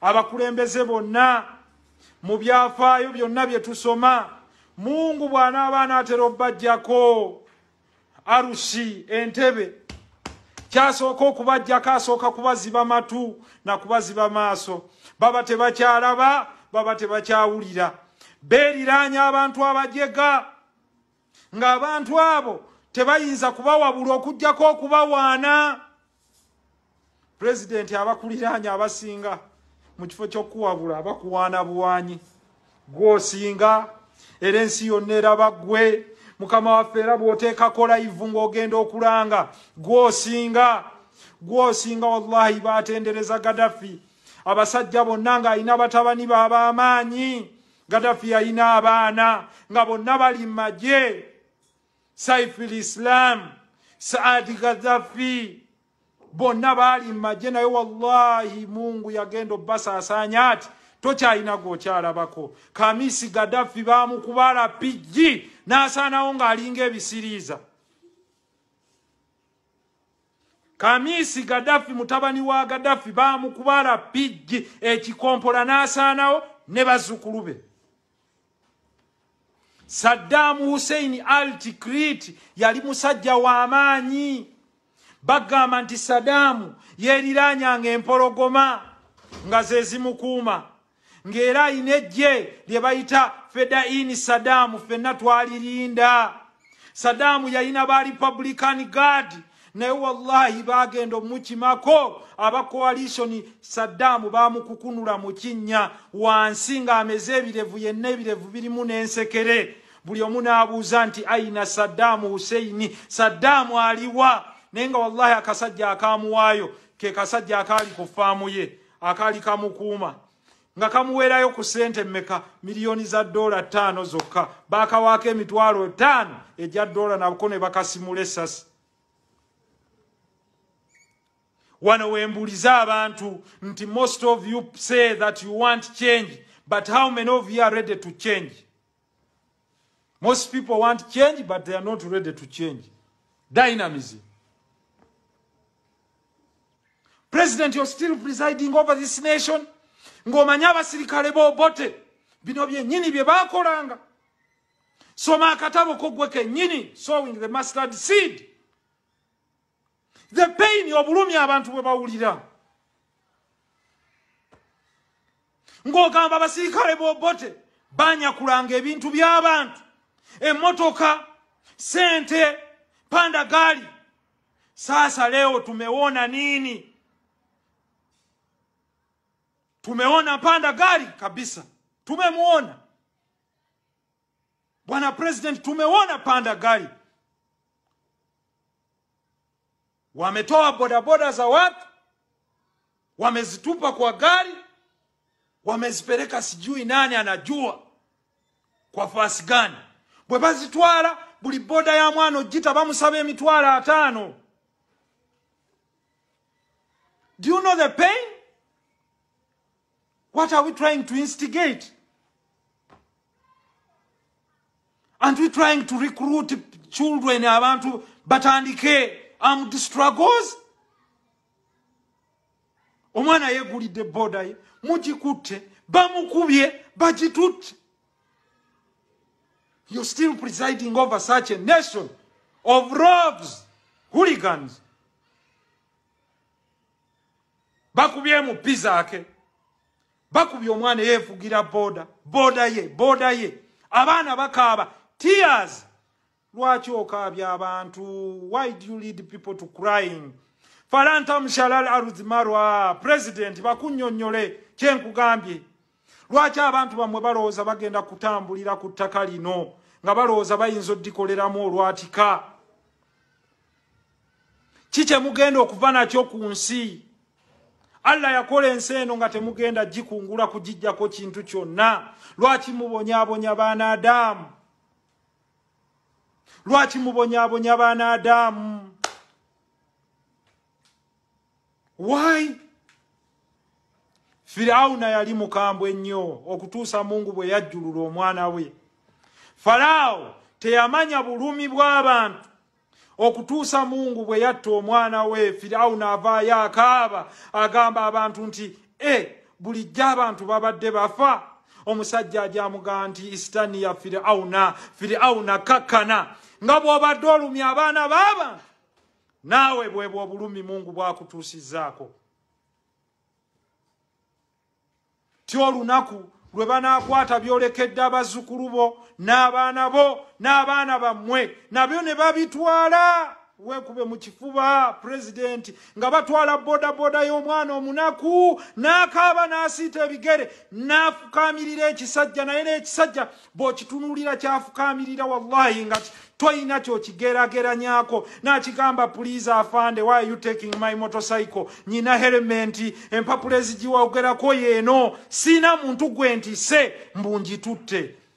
abakulembeze bonna mu byafaayo byonna bye tusoma mungu bw'anaabaana atera obbajjako arusi entebe kyasooka okubajjako asooka kubaziba matu nakubaziba maaso baba tebakyalaba baba tebakyawulira beeriraanya abantu abajega ng'abantu abo tebayinza kubawabula okugjako okubawaana pulezidenti abakuliraanya abasinga mukifo kyokuwabula abakuwaana buwanyi gwosinga era ensi yonna eraba gwe mukama waffe era bwoteekako layivu ngaogenda okulanga gwosinga gwosinga wallahi batendereza gadafi abasajja bonna ngaalina batabani babaamaanyi gadafi yalina abaana nga bonna bali mumagye saifu lislam saadi gadafi bonna baali mumaje naye wallahi mungu yagenda obbasaasaanya ati tokyalina gweokyalabako kamisi gadafi bamukubala pijji n'asaanawo ng'alinga ebisiriiza kamisi gadafi mutabani wa gadafi bamukubala pijji ekikompola n'asaanawo ne bazzukulu be saddaamu husseini alticrit yali musajja w'amaanyi bagamba nti sadaamu yeeriranyanga empologoma nga zezimukuuma ng'era ayina ejje lye bayita fedaini sadaamu fenna twalirinda sadaamu yalina ba republican gard naye wallahi bagenda omukimako aba koalitioni sadaamu bamukukunula mu kinnya wansi ng'ameze ebirevu yenna ebirevu birimu n'ensekere buli omu n'abuuza nti aina sadaamu husseini sadaamu aliwa naye nga wallahi akasajja akamuwaayo ke kasajja akaali ku faamu ye akaali kamukuuma nga kamuweerayo ku sente mmeka miliyoni za dola ttaano zokka bakawaako emitwalo ttaano ejja dola nako ne bakasimula essasi wano wembuliza abantu nti most of you say that you want change but how many of you are ready to change most people want change but they are not ready to change dynamism president you're still presiding over this nation ngomanya abasirikale bobote bino byenyini byebakolanga soma akatabo kogwe kenyini sowing the mustard seed the pain obulumi abantu bwe bawulira ng'ogamba abasirikale bobote banyakulanga ebintu by'abantu emmotoka sente panda gali sasa leo tumewona nini Tumeona panda gari kabisa, tumemwona bwana president, tumeona panda gari. Wametoa bodaboda za watu, wamezitupa kwa gari, wamezipeleka sijui nani anajua kwa fasi gani bwe bazitwala buli boda ya mwana ogita bamusaba emitwalo atano. do you know the pain What are we trying to instigate? Aren't we trying to recruit children around to batandike armed struggles? Omwana yeguli de boda ye. Mujikute. Bamukubye. Bajitute. You're still presiding over such a nation of robes, hooligans. Bakubye mu pizza ake. Okay? bakubye omwana yeefugira boda boda ye boda ye abaana bakaaba tears lwaki okaabya abantu why do you lead people to crying falantamshalal arudhimarwa president bakunyonyole kyenkugambye lwaki abantu bammwe balowooza bagenda kutambulira ku ttaka lino nga balowooza bayinza oddikoleramu olwatika kikyemugenda okuva nakyo ku nsi Allah yakola ensi eno nga temugenda gikungula kugiggyako kintu kyonna lwaki mubonyaabonya baana adamu lwaki mubonyaabonya baana adamu wy firawuna yali mukambwe nnyo okutuusa mungu bwe yajjulula omwana we falaawo teyamanya bulumi bw'abantu okutuusa mungu bwe yatta omwana we firawu naavaayo akaaba agamba abantu nti e bulijjo abantu babadde bafa omusajja ajamugaa nti isitaniya firawuna firawuna kakkana nga bw'obadde olumi abaana b'abantu naawe bwebwa obulumi mungu bwakutuusizaako ti olunaku lwe banakwata byolekedde abazukulu bo n'abaana bo n'abaana bammwe nabyo ne babitwala wekube mu kifuba pulezidenti nga batwala bodaboda y'omwana omunaku n'akaaba n'asiita ebigere n'afukaamirira ekisajja naye n'ekisajja bw'okitunuulira kyafukaamirira wallahi nga toyina kyokigerageranyako n'akigamba pulize afande why you taking my motocycle nyina helementi empapula ezigiwaogerako y'eno siina muntu gwe ntise mbu ngitutte